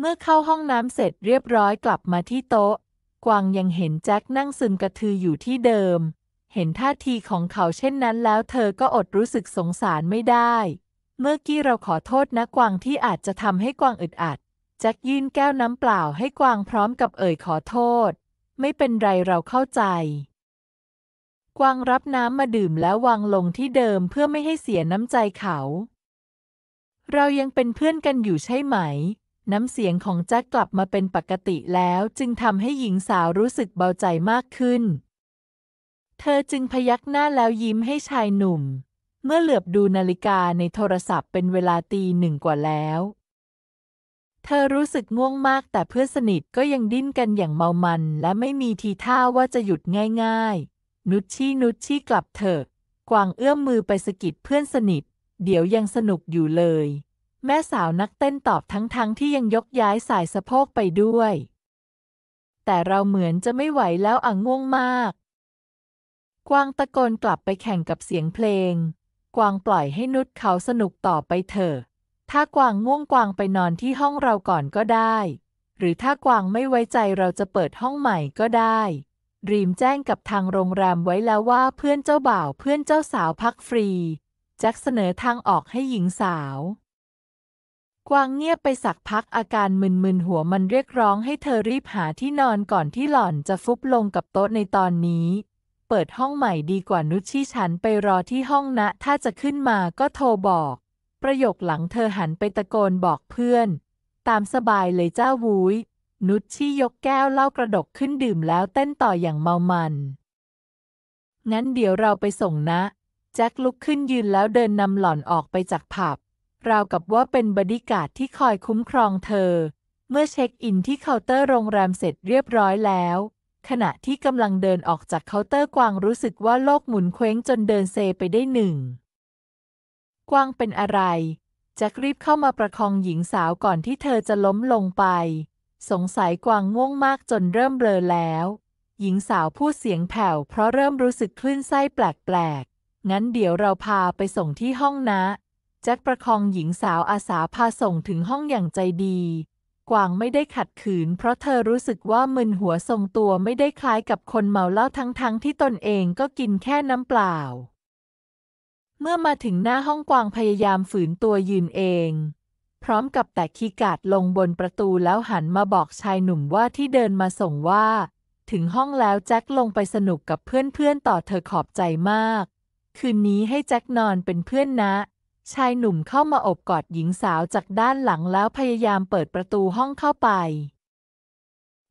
เมื่อเข้าห้องน้ำเสร็จเรียบร้อยกลับมาที่โต๊ะ กวางยังเห็นแจ็คนั่งซึมกระทืออยู่ที่เดิม เห็นท่าทีของเขาเช่นนั้นแล้ว เธอก็อดรู้สึกสงสารไม่ได้ เมื่อกี้เราขอโทษนะกวางที่อาจจะทำให้กวางอึดอัด แจ็คยื่นแก้วน้ำเปล่าให้กวางพร้อมกับเอ่ยขอโทษ ไม่เป็นไรเราเข้าใจ กวางรับน้ำมาดื่มแล้ววางลงที่เดิมเพื่อไม่ให้เสียน้ำใจเขา เรายังเป็นเพื่อนกันอยู่ใช่ไหมน้ำเสียงของแจ็คกลับมาเป็นปกติแล้วจึงทำให้หญิงสาวรู้สึกเบาใจมากขึ้น เธอจึงพยักหน้าแล้วยิ้มให้ชายหนุ่ม เมื่อเหลือบดูนาฬิกาในโทรศัพท์เป็นเวลาตีหนึ่งกว่าแล้ว เธอรู้สึกง่วงมากแต่เพื่อนสนิทก็ยังดิ้นกันอย่างเมามันและไม่มีทีท่าว่าจะหยุดง่ายๆ นุชชี่นุชชี่กลับเถอะ กวางเอื้อมมือไปสกิดเพื่อนสนิท เดี๋ยวยังสนุกอยู่เลยแม่สาวนักเต้นตอบทั้งๆทที่ยังยกย้ายสายสะโพกไปด้วย แต่เราเหมือนจะไม่ไหวแล้วอ่ะง่วงมาก กวางตะโกนกลับไปแข่งกับเสียงเพลง กวางปล่อยให้นุชเขาสนุกต่อไปเถอะ ถ้ากวางง่วงกวางไปนอนที่ห้องเราก่อนก็ได้ หรือถ้ากวางไม่ไว้ใจเราจะเปิดห้องใหม่ก็ได้ รีมแจ้งกับทางโรงแรมไว้แล้วว่าเพื่อนเจ้าบ่าวเพื่อนเจ้าสาวพักฟรี แจ็คเสนอทางออกให้หญิงสาวกวางเงียบไปสักพักอาการมึนๆหัวมันเรียกร้องให้เธอรีบหาที่นอนก่อนที่หล่อนจะฟุบลงกับโต๊ะในตอนนี้ เปิดห้องใหม่ดีกว่านุชชี่ฉันไปรอที่ห้องนะ ถ้าจะขึ้นมาก็โทรบอก ประโยคหลังเธอหันไปตะโกนบอกเพื่อน ตามสบายเลยเจ้าวุ้ย นุชชี่ยกแก้วเหล้ากระดกขึ้นดื่มแล้วเต้นต่ออย่างเมามันงั้นเดี๋ยวเราไปส่งนะ แจ็คลุกขึ้นยืนแล้วเดินนำหล่อนออกไปจากผับราวกับว่าเป็นบอดี้การ์ดที่คอยคุ้มครองเธอ เมื่อเช็คอินที่เคาน์เตอร์โรงแรมเสร็จเรียบร้อยแล้ว ขณะที่กำลังเดินออกจากเคาน์เตอร์กวางรู้สึกว่าโลกหมุนเคว้งจนเดินเซไปได้หนึ่ง กวางเป็นอะไร แจ็ครีบเข้ามาประคองหญิงสาวก่อนที่เธอจะล้มลงไป สงสัยกวางง่วงมากจนเริ่มเบลอแล้ว หญิงสาวพูดเสียงแผ่วเพราะเริ่มรู้สึกคลื่นไส้แปลกๆงั้นเดี๋ยวเราพาไปส่งที่ห้องนะแจ็คประคองหญิงสาวอาสาพาส่งถึงห้องอย่างใจดี กวางไม่ได้ขัดขืนเพราะเธอรู้สึกว่ามึนหัวทรงตัวไม่ได้คล้ายกับคนเมาเหล้าทั้งๆทที่ตนเองก็กินแค่น้ำเปล่า เมื่อมาถึงหน้าห้องกวางพยายามฝืนตัวยืนเอง พร้อมกับแตะขี้กาดลงบนประตูแล้วหันมาบอกชายหนุ่มว่าที่เดินมาส่งว่า ถึงห้องแล้วแจ็คลงไปสนุกกับเพื่อนๆ ต่อเธอขอบใจมาก คืนนี้ให้แจ็คนอนเป็นเพื่อนนะชายหนุ่มเข้ามาอบกอดหญิงสาวจากด้านหลังแล้วพยายามเปิดประตูห้องเข้าไป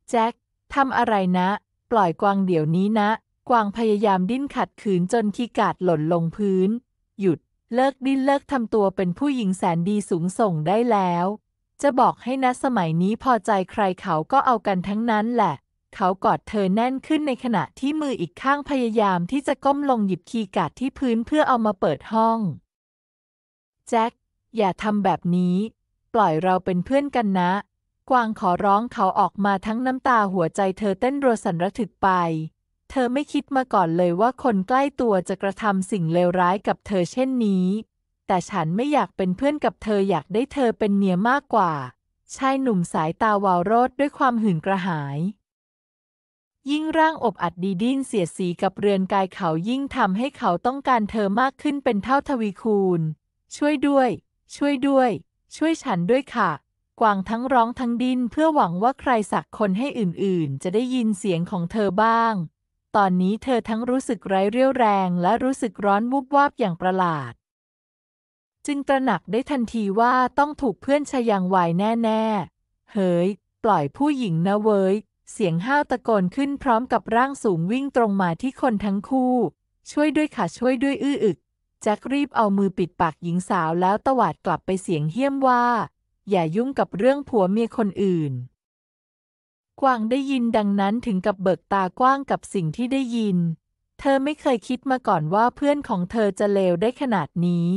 แจ็ค ทำอะไรนะ ปล่อยกวางเดี๋ยวนี้นะ กวางพยายามดิ้นขัดขืนจนขี้กาดหล่นลงพื้น หยุด เลิกดิ้นเลิกทำตัวเป็นผู้หญิงแสนดีสูงส่งได้แล้ว จะบอกให้นะสมัยนี้พอใจใครเขาก็เอากันทั้งนั้นแหละ เขากอดเธอแน่นขึ้นในขณะที่มืออีกข้างพยายามที่จะก้มลงหยิบคีย์การ์ดที่พื้นเพื่อเอามาเปิดห้องแจ็ค อย่าทำแบบนี้ ปล่อยเราเป็นเพื่อนกันนะ กวางขอร้องเขาออกมาทั้งน้ำตาหัวใจเธอเต้นรัวสันระถึกไป เธอไม่คิดมาก่อนเลยว่าคนใกล้ตัวจะกระทำสิ่งเลวร้ายกับเธอเช่นนี้ แต่ฉันไม่อยากเป็นเพื่อนกับเธออยากได้เธอเป็นเมียมากกว่า ชายหนุ่มสายตาวาวโรดด้วยความหื่นกระหาย ยิ่งร่างอบอัดดีดิ้นเสียสีกับเรือนกายเขายิ่งทำให้เขาต้องการเธอมากขึ้นเป็นเท่าทวีคูณช่วยด้วย ช่วยด้วย ช่วยฉันด้วยค่ะ กวางทั้งร้องทั้งดิ้นเพื่อหวังว่าใครสักคนให้อื่น ๆ จะได้ยินเสียงของเธอบ้าง ตอนนี้เธอทั้งรู้สึกไร้เรี่ยวแรงและรู้สึกร้อนวุบวาบอย่างประหลาด จึงตระหนักได้ทันทีว่าต้องถูกเพื่อนชายังวายแน่ๆ เฮ้ยปล่อยผู้หญิง นะเว้ย เสียงห้าวตะโกนขึ้นพร้อมกับร่างสูงวิ่งตรงมาที่คนทั้งคู่ ช่วยด้วยค่ะช่วยด้วยอื้ออึกแจ็ครีบเอามือปิดปากหญิงสาวแล้วตวาดกลับไปเสียงเฮี้ยมว่า อย่ายุ่งกับเรื่องผัวเมียคนอื่น กวางได้ยินดังนั้นถึงกับเบิกตากว้างกับสิ่งที่ได้ยิน เธอไม่เคยคิดมาก่อนว่าเพื่อนของเธอจะเลวได้ขนาดนี้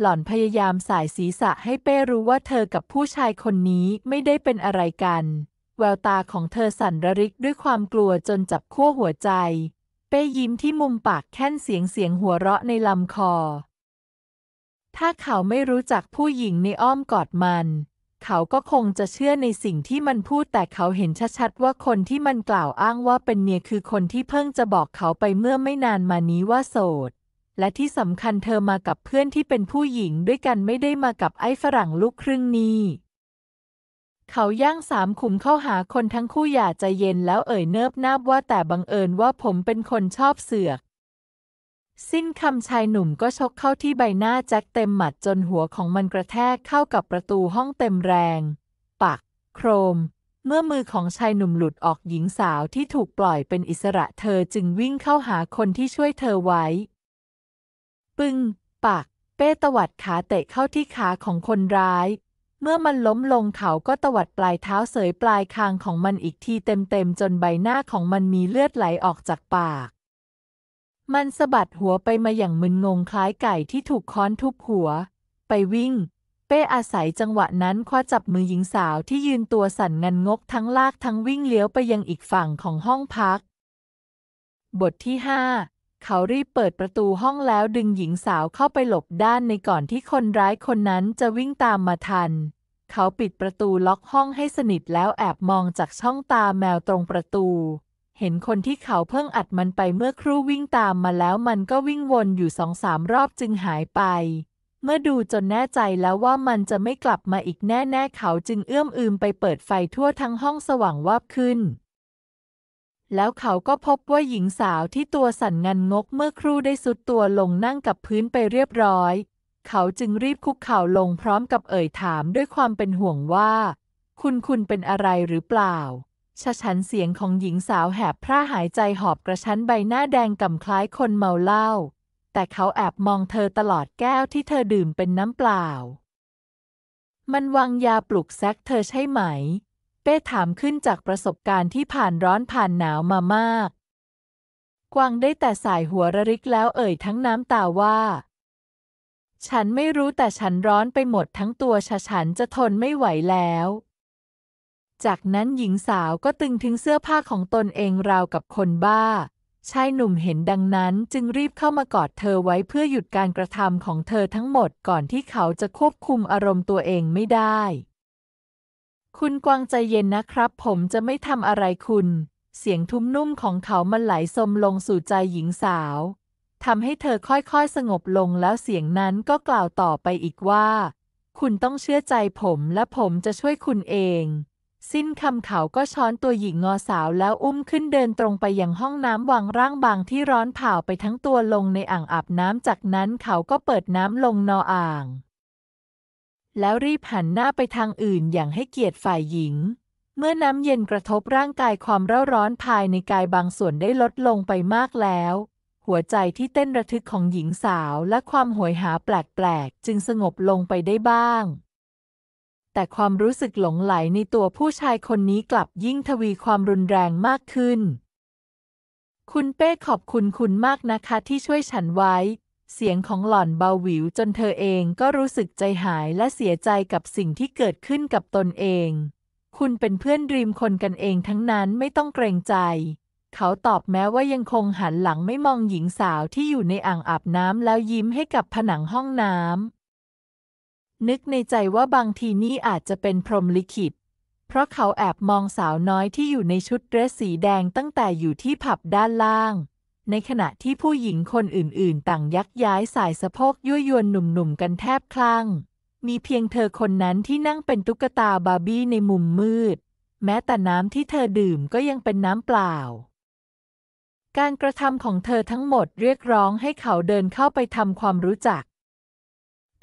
หล่อนพยายามสายศีรษะให้เป้รู้ว่าเธอกับผู้ชายคนนี้ไม่ได้เป็นอะไรกัน แววตาของเธอสั่นระริกด้วยความกลัวจนจับขั้วหัวใจเป้ยิ้มที่มุมปากแค่นเสียงเสียงหัวเราะในลำคอ ถ้าเขาไม่รู้จักผู้หญิงในอ้อมกอดมัน เขาก็คงจะเชื่อในสิ่งที่มันพูด แต่เขาเห็นชัดๆว่าคนที่มันกล่าวอ้างว่าเป็นเมียคือคนที่เพิ่งจะบอกเขาไปเมื่อไม่นานมานี้ว่าโสด และที่สำคัญเธอมากับเพื่อนที่เป็นผู้หญิงด้วยกันไม่ได้มากับไอ้ฝรั่งลูกครึ่งนี้เขาย่างสามขุมเข้าหาคนทั้งคู่อย่าใจเย็นแล้วเอ่ยเนิบนาบว่าแต่บังเอิญว่าผมเป็นคนชอบเสือก สิ้นคำชายหนุ่มก็ชกเข้าที่ใบหน้าแจ็คเต็มหมัดจนหัวของมันกระแทกเข้ากับประตูห้องเต็มแรง ปัก โครม เมื่อมือของชายหนุ่มหลุดออกหญิงสาวที่ถูกปล่อยเป็นอิสระเธอจึงวิ่งเข้าหาคนที่ช่วยเธอไว้ ปึ้งปัก เป้ตวัดขาเตะเข้าที่ขาของคนร้ายเมื่อมันล้มลงเขาก็ตวัดปลายเท้าเสยปลายคางของมันอีกทีเต็มๆจนใบหน้าของมันมีเลือดไหลออกจากปาก มันสะบัดหัวไปมาอย่างมึนงงคล้ายไก่ที่ถูกค้อนทุบหัว ไปวิ่ง เป้อาศัยจังหวะนั้นคว้าจับมือหญิงสาวที่ยืนตัวสั่นงันงก ทั้งลากทั้งวิ่งเลี้ยวไปยังอีกฝั่งของห้องพัก บทที่ห้าเขารีบเปิดประตูห้องแล้วดึงหญิงสาวเข้าไปหลบด้านในก่อนที่คนร้ายคนนั้นจะวิ่งตามมาทัน เขาปิดประตูล็อกห้องให้สนิทแล้วแอบมองจากช่องตาแมวตรงประตู เห็นคนที่เขาเพิ่งอัดมันไปเมื่อครู่วิ่งตามมาแล้วมันก็วิ่งวนอยู่สองสามรอบจึงหายไป เมื่อดูจนแน่ใจแล้วว่ามันจะไม่กลับมาอีกแน่ๆเขาจึงเอื้อมอืมไปเปิดไฟทั่วทั้งห้องสว่างวาบขึ้นแล้วเขาก็พบว่าหญิงสาวที่ตัวสั่นงันงกเมื่อครู่ได้สุดตัวลงนั่งกับพื้นไปเรียบร้อย เขาจึงรีบคุกเข่าลงพร้อมกับเอ่ยถามด้วยความเป็นห่วงว่า คุณคุณเป็นอะไรหรือเปล่า ชะชันเสียงของหญิงสาวแหบพร่าหายใจหอบกระชั้นใบหน้าแดงก่ำคล้ายคนเมาเหล้า แต่เขาแอบมองเธอตลอดแก้วที่เธอดื่มเป็นน้ำเปล่า มันวางยาปลุกแซกเธอใช่ไหมเป้ถามขึ้นจากประสบการณ์ที่ผ่านร้อนผ่านหนาวมามาก กวางได้แต่สายหัวระริกแล้วเอ่ย ทั้งน้ำตาว่า ฉันไม่รู้แต่ฉันร้อนไปหมดทั้งตัวฉฉันจะทนไม่ไหวแล้ว จากนั้นหญิงสาวก็ตึงถึงเสื้อผ้าของตนเองราวกับคนบ้า ชายหนุ่มเห็นดังนั้นจึงรีบเข้ามากอดเธอไว้เพื่อหยุดการกระทำของเธอทั้งหมดก่อนที่เขาจะควบคุมอารมณ์ตัวเองไม่ได้คุณกวางใจเย็นนะครับผมจะไม่ทำอะไรคุณ เสียงทุ้มนุ่มของเขามันไหลสมลงสู่ใจหญิงสาวทำให้เธอค่อยๆสงบลงแล้วเสียงนั้นก็กล่าวต่อไปอีกว่า คุณต้องเชื่อใจผมและผมจะช่วยคุณเอง สิ้นคำเขาก็ช้อนตัวหญิงงอสาวแล้วอุ้มขึ้นเดินตรงไปยังห้องน้ำวางร่างบางที่ร้อนเผาไปทั้งตัวลงในอ่างอาบน้ำจากนั้นเขาก็เปิดน้ำลงนออ่างแล้วรีบหันหน้าไปทางอื่นอย่างให้เกียรติฝ่ายหญิง เมื่อน้ำเย็นกระทบร่างกายความร่าร้อนภายในกายบางส่วนได้ลดลงไปมากแล้ว หัวใจที่เต้นระทึกของหญิงสาว และความหวยหาแปลก ๆ จึงสงบลงไปได้บ้าง แต่ความรู้สึกหลงไหลในตัวผู้ชายคนนี้กลับยิ่งทวีความรุนแรงมากขึ้น คุณเป้ขอบคุณคุณมากนะคะ ที่ช่วยฉันไว้เสียงของหล่อนเบาหวิวจนเธอเองก็รู้สึกใจหายและเสียใจกับสิ่งที่เกิดขึ้นกับตนเอง คุณเป็นเพื่อนริมคนกันเองทั้งนั้นไม่ต้องเกรงใจ เขาตอบแม้ว่ายังคงหันหลังไม่มองหญิงสาวที่อยู่ในอ่างอาบน้ำแล้วยิ้มให้กับผนังห้องน้ำ นึกในใจว่าบางทีนี่อาจจะเป็นพรหมลิขิต เพราะเขาแอบมองสาวน้อยที่อยู่ในชุดเดรสสีแดงตั้งแต่อยู่ที่ผับด้านล่างในขณะที่ผู้หญิงคนอื่น ๆ ต่างยักย้ายสายสะโพกยั่วยวนหนุ่ม ๆ กันแทบคลั่ง มีเพียงเธอคนนั้นที่นั่งเป็นตุ๊กตาบาร์บี้ในมุมมืด แม้แต่น้ำที่เธอดื่มก็ยังเป็นน้ำเปล่า การกระทำของเธอทั้งหมดเรียกร้องให้เขาเดินเข้าไปทำความรู้จัก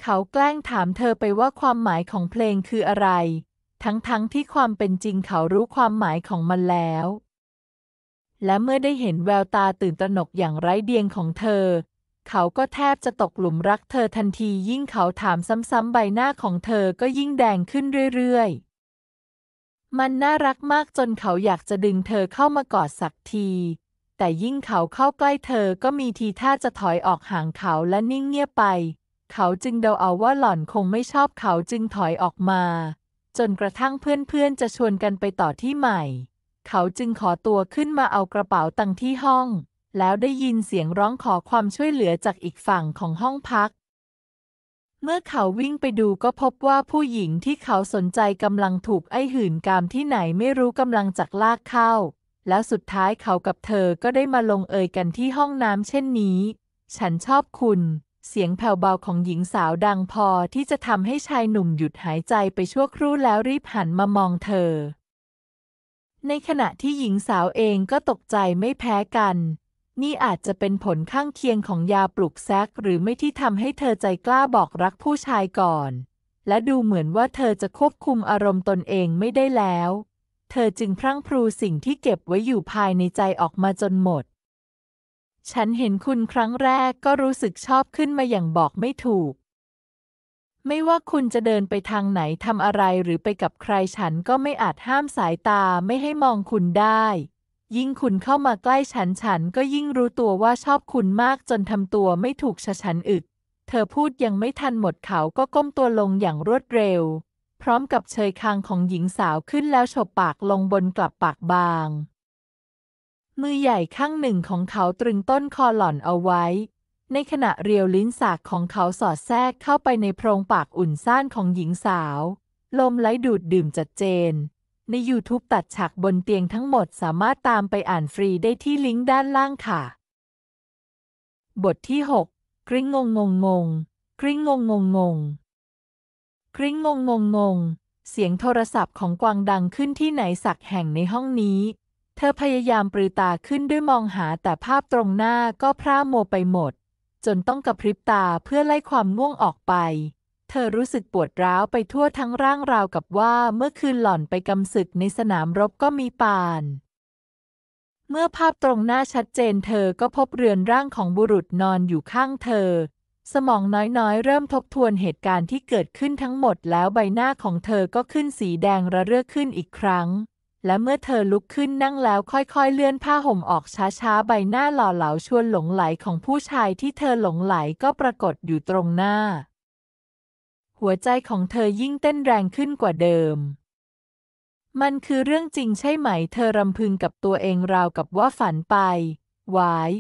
เขาแกล้งถามเธอไปว่าความหมายของเพลงคืออะไร ทั้ง ๆทที่ความเป็นจริงเขารู้ความหมายของมันแล้วและเมื่อได้เห็นแววตาตื่นตระหนกอย่างไร้เดียงของเธอ เขาก็แทบจะตกหลุมรักเธอทันทียิ่งเขาถามซ้ำ ๆ ใบหน้าของเธอก็ยิ่งแดงขึ้นเรื่อยๆ มันน่ารักมากจนเขาอยากจะดึงเธอเข้ามากอดสักที แต่ยิ่งเขาเข้าใกล้เธอก็มีทีท่าจะถอยออกห่างเขาและนิ่งเงียบไป เขาจึงเดาเอาว่าหล่อนคงไม่ชอบเขาจึงถอยออกมา จนกระทั่งเพื่อน ๆ จะชวนกันไปต่อที่ใหม่เขาจึงขอตัวขึ้นมาเอากระเป๋าตังที่ห้อง แล้วได้ยินเสียงร้องขอความช่วยเหลือจากอีกฝั่งของห้องพัก เมื่อเขาวิ่งไปดูก็พบว่าผู้หญิงที่เขาสนใจกำลังถูกไอหื่นกามที่ไหนไม่รู้กำลังจักลากเข้า แล้วสุดท้ายเขากับเธอก็ได้มาลงเอยกันที่ห้องน้ำเช่นนี้ ฉันชอบคุณ เสียงแผ่วเบาของหญิงสาวดังพอที่จะทำให้ชายหนุ่มหยุดหายใจไปชั่วครู่แล้วรีบหันมามองเธอในขณะที่หญิงสาวเองก็ตกใจไม่แพ้กัน นี่อาจจะเป็นผลข้างเคียงของยาปลุกแซกหรือไม่ที่ทำให้เธอใจกล้าบอกรักผู้ชายก่อน และดูเหมือนว่าเธอจะควบคุมอารมณ์ตนเองไม่ได้แล้ว เธอจึงพรั่งพรูสิ่งที่เก็บไว้อยู่ภายในใจออกมาจนหมด ฉันเห็นคุณครั้งแรกก็รู้สึกชอบขึ้นมาอย่างบอกไม่ถูกไม่ว่าคุณจะเดินไปทางไหนทำอะไรหรือไปกับใครฉันก็ไม่อาจห้ามสายตาไม่ให้มองคุณได้ ยิ่งคุณเข้ามาใกล้ฉันฉันก็ยิ่งรู้ตัวว่าชอบคุณมากจนทำตัวไม่ถูกชะฉันอึก เธอพูดยังไม่ทันหมดเขาก็ก้มตัวลงอย่างรวดเร็ว พร้อมกับเชยคางของหญิงสาวขึ้นแล้วฉบปากลงบนกลับปากบาง มือใหญ่ข้างหนึ่งของเขาตรึงต้นคอหล่อนเอาไว้ในขณะเรียวลิ้นสากของเขาสอดแทรกเข้าไปในโพรงปากอุ่นซ่านของหญิงสาว ลมไหลดูดดื่มจัดเจน ใน YouTube ตัดฉากบนเตียงทั้งหมดสามารถตามไปอ่านฟรีได้ที่ลิงก์ด้านล่างค่ะ บทที่6กริ้งงงงงงกริ้งงงงงงกริ้งงงงงง เสียงโทรศัพท์ของกวางดังขึ้นที่ไหนสักแห่งในห้องนี้ เธอพยายามปรือตาขึ้นด้วยมองหาแต่ภาพตรงหน้าก็พร่ามัวไปหมดจนต้องกระพริบตาเพื่อไล่ความง่วงออกไป เธอรู้สึกปวดร้าวไปทั่วทั้งร่างราวกับว่าเมื่อคืนหล่อนไปกำศึกในสนามรบก็มีปาน เมื่อภาพตรงหน้าชัดเจน เธอก็พบเรือนร่างของบุรุษนอนอยู่ข้างเธอ สมองน้อยๆ เริ่มทบทวนเหตุการณ์ที่เกิดขึ้นทั้งหมด แล้วใบหน้าของเธอก็ขึ้นสีแดงระเรื่อขึ้นอีกครั้งและเมื่อเธอลุกขึ้นนั่งแล้วค่อยๆเลื่อนผ้าห่มออกช้าๆใบหน้าหล่อเหลาชวนหลงไหลของผู้ชายที่เธอหลงไหลก็ปรากฏอยู่ตรงหน้า หัวใจของเธอยิ่งเต้นแรงขึ้นกว่าเดิม มันคือเรื่องจริงใช่ไหม เธอรำพึงกับตัวเองราวกับว่าฝันไปวาย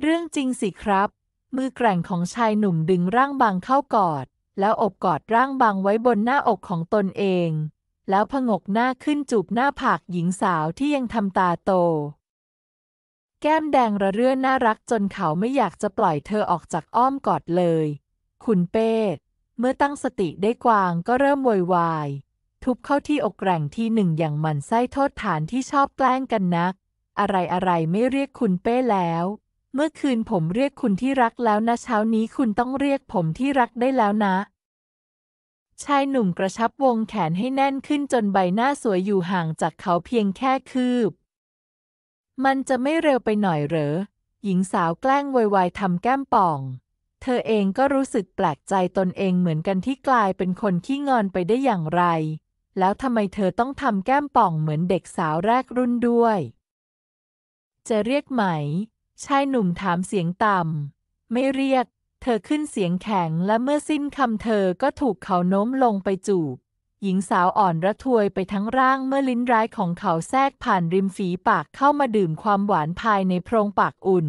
เรื่องจริงสิครับมือแกร่งของชายหนุ่มดึงร่างบางเข้ากอด แล้วอบกอดร่างบางไว้บนหน้าอกของตนเองแล้วผงกหน้าขึ้นจูบหน้าผากหญิงสาวที่ยังทำตาโต แก้มแดงระเรื่อน่ารักจนเขาไม่อยากจะปล่อยเธอออกจากอ้อมกอดเลย คุณเป้เมื่อตั้งสติได้กวางก็เริ่มวอยวาย ทุบเข้าที่อกแกร่งที่หนึ่งอย่างมันไส้โทษฐานที่ชอบแกล้งกันนัก อะไรอะไรไม่เรียกคุณเป้แล้ว เมื่อคืนผมเรียกคุณที่รักแล้วนะ เช้านี้คุณต้องเรียกผมที่รักได้แล้วนะชายหนุ่มกระชับวงแขนให้แน่นขึ้นจนใบหน้าสวยอยู่ห่างจากเขาเพียงแค่คืบ มันจะไม่เร็วไปหน่อยเหรอ หญิงสาวแกล้งวยวายทำแก้มป่อง เธอเองก็รู้สึกแปลกใจตนเองเหมือนกันที่กลายเป็นคนขี้งอนไปได้อย่างไร แล้วทำไมเธอต้องทำแก้มป่องเหมือนเด็กสาวแรกรุ่นด้วย จะเรียกไหมชายหนุ่มถามเสียงต่ำ ไม่เรียกเธอขึ้นเสียงแข็งและเมื่อสิ้นคำเธอก็ถูกเขาโน้มลงไปจูบ หญิงสาวอ่อนระทวยไปทั้งร่างเมื่อลิ้นร้ายของเขาแทรกผ่านริมฝีปากเข้ามาดื่มความหวานภายในโพรงปากอุ่น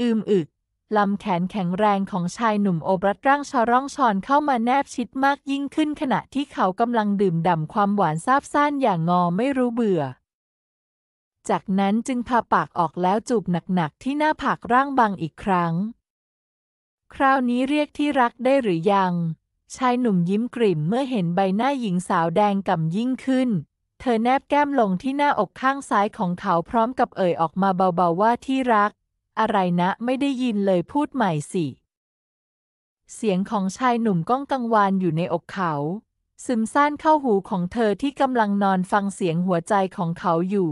อืมอึกลำแขนแข็งแรงของชายหนุ่มโอบรัดร่างชอร่องชอนเข้ามาแนบชิดมากยิ่งขึ้นขณะที่เขากำลังดื่มด่ำความหวานซาบซ่านอย่างงอไม่รู้เบื่อ จากนั้นจึงพาปากออกแล้วจูบหนักๆที่หน้าผากร่างบางอีกครั้งคราวนี้เรียกที่รักได้หรือยัง ชายหนุ่มยิ้มกริ่มเมื่อเห็นใบหน้าหญิงสาวแดงก่ำยิ่งขึ้น เธอแนบแก้มลงที่หน้าอกข้างซ้ายของเขาพร้อมกับเอ่ยออกมาเบาๆว่าที่รัก อะไรนะไม่ได้ยินเลยพูดใหม่สิ เสียงของชายหนุ่มก้องกังวานอยู่ในอกเขา ซึมซ่านเข้าหูของเธอที่กำลังนอนฟังเสียงหัวใจของเขาอยู่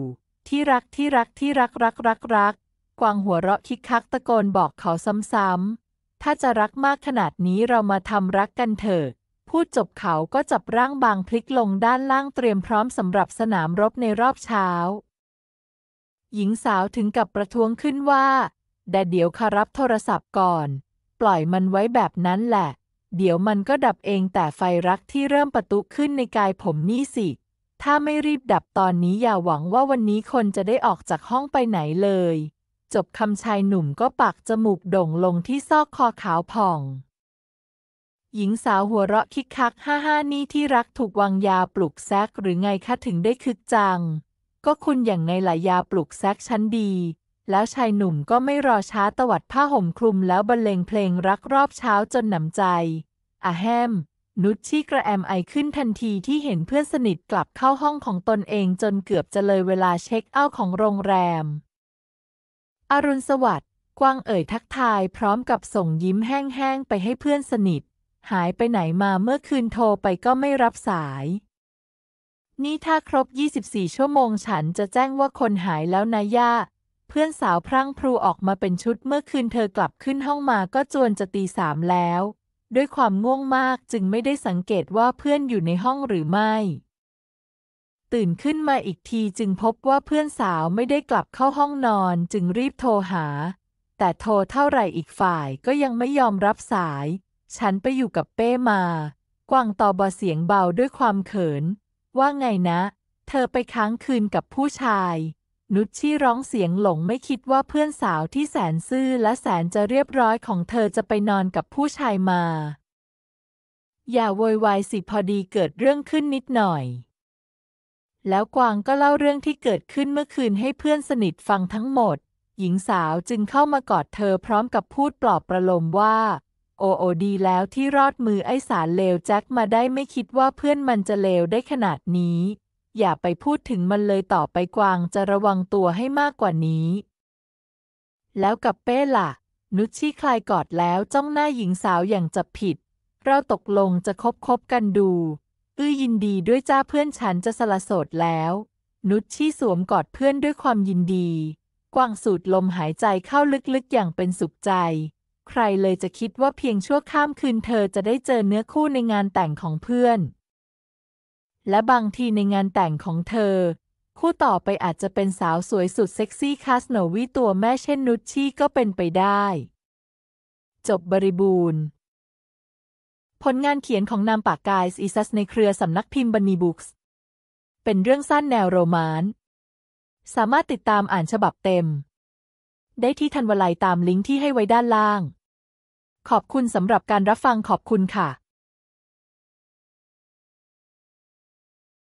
ที่รักที่รักที่รักรักรักรักกวางหัวเราะคิกคักตะโกนบอกเขาซ้ำๆถ้าจะรักมากขนาดนี้เรามาทำรักกันเถอะ พูดจบเขาก็จับร่างบางพลิกลงด้านล่างเตรียมพร้อมสำหรับสนามรบในรอบเช้า หญิงสาวถึงกับประท้วงขึ้นว่า แต่เดี๋ยวขารับโทรศัพท์ก่อน ปล่อยมันไว้แบบนั้นแหละ เดี๋ยวมันก็ดับเองแต่ไฟรักที่เริ่มประตุขึ้นในกายผมนี่สิ ถ้าไม่รีบดับตอนนี้อย่าหวังว่าวันนี้คนจะได้ออกจากห้องไปไหนเลยจบคำชายหนุ่มก็ปักจมูกด่งลงที่ซอกคอขาวผ่อง หญิงสาวหัวเราะคิกคักฮ่าฮานี่ที่รักถูกวางยาปลุกแซกหรือไงคะถึงได้คึกจัง ก็คุณอย่างในหลายยาปลุกแซกชั้นดี แล้วชายหนุ่มก็ไม่รอช้าตวัดผ้าห่มคลุมแล้วบรรเลงเพลงรักรอบเช้าจนหนำใจอาแฮมนุชชี่กระแอมไอขึ้นทันทีที่เห็นเพื่อนสนิทกลับเข้าห้องของตนเองจนเกือบจะเลยเวลาเช็คเอาท์ของโรงแรมอรุณสวัสดิ์ กวางเอ่ยทักทายพร้อมกับส่งยิ้มแห้งๆไปให้เพื่อนสนิท หายไปไหนมาเมื่อคืนโทรไปก็ไม่รับสาย นี่ถ้าครบ 24 ชั่วโมงฉันจะแจ้งว่าคนหายแล้วนะย่า เพื่อนสาวพรั่งพรูออกมาเป็นชุดเมื่อคืนเธอกลับขึ้นห้องมาก็จวนจะตีสามแล้ว ด้วยความง่วงมากจึงไม่ได้สังเกตว่าเพื่อนอยู่ในห้องหรือไม่ตื่นขึ้นมาอีกทีจึงพบว่าเพื่อนสาวไม่ได้กลับเข้าห้องนอนจึงรีบโทรหา แต่โทรเท่าไหร่อีกฝ่ายก็ยังไม่ยอมรับสาย ฉันไปอยู่กับเป้มา กวางตอบเสียงเบาด้วยความเขิน ว่าไงนะ เธอไปค้างคืนกับผู้ชาย นุชชี่ร้องเสียงหลงไม่คิดว่าเพื่อนสาวที่แสนซื่อและแสนจะเรียบร้อยของเธอจะไปนอนกับผู้ชายมา อย่าโวยวายสิพอดีเกิดเรื่องขึ้นนิดหน่อยแล้วกวางก็เล่าเรื่องที่เกิดขึ้นเมื่อคืนให้เพื่อนสนิทฟังทั้งหมด หญิงสาวจึงเข้ามากอดเธอพร้อมกับพูดปลอบประโลมว่า โอโอดีแล้วที่รอดมือไอสารเลวแจ็คมาได้ไม่คิดว่าเพื่อนมันจะเลวได้ขนาดนี้ อย่าไปพูดถึงมันเลยต่อไปกวางจะระวังตัวให้มากกว่านี้ แล้วกับเป้ล่ะ นุชชี่คลายกอดแล้วจ้องหน้าหญิงสาวอย่างจับผิด เราตกลงจะคบคบกันดูอื้อยินดีด้วยจ้าเพื่อนฉันจะสละโสดแล้ว นุชชี่สวมกอดเพื่อนด้วยความยินดี กวางสูดลมหายใจเข้าลึกๆอย่างเป็นสุขใจ ใครเลยจะคิดว่าเพียงชั่วข้ามคืนเธอจะได้เจอเนื้อคู่ในงานแต่งของเพื่อน และบางทีในงานแต่งของเธอ คู่ต่อไปอาจจะเป็นสาวสวยสุดเซ็กซี่คาสโนวีตัวแม่เช่นนุชชี่ก็เป็นไปได้ จบบริบูรณ์ผลงานเขียนของนามปากกายอิซัสในเครือสำนักพิมพ์บันนีบุ๊กส์เป็นเรื่องสั้นแนวโรมาน สามารถติดตามอ่านฉบับเต็ม ได้ที่ทันวลัยตามลิงก์ที่ให้ไว้ด้านล่าง ขอบคุณสำหรับการรับฟังขอบคุณค่ะ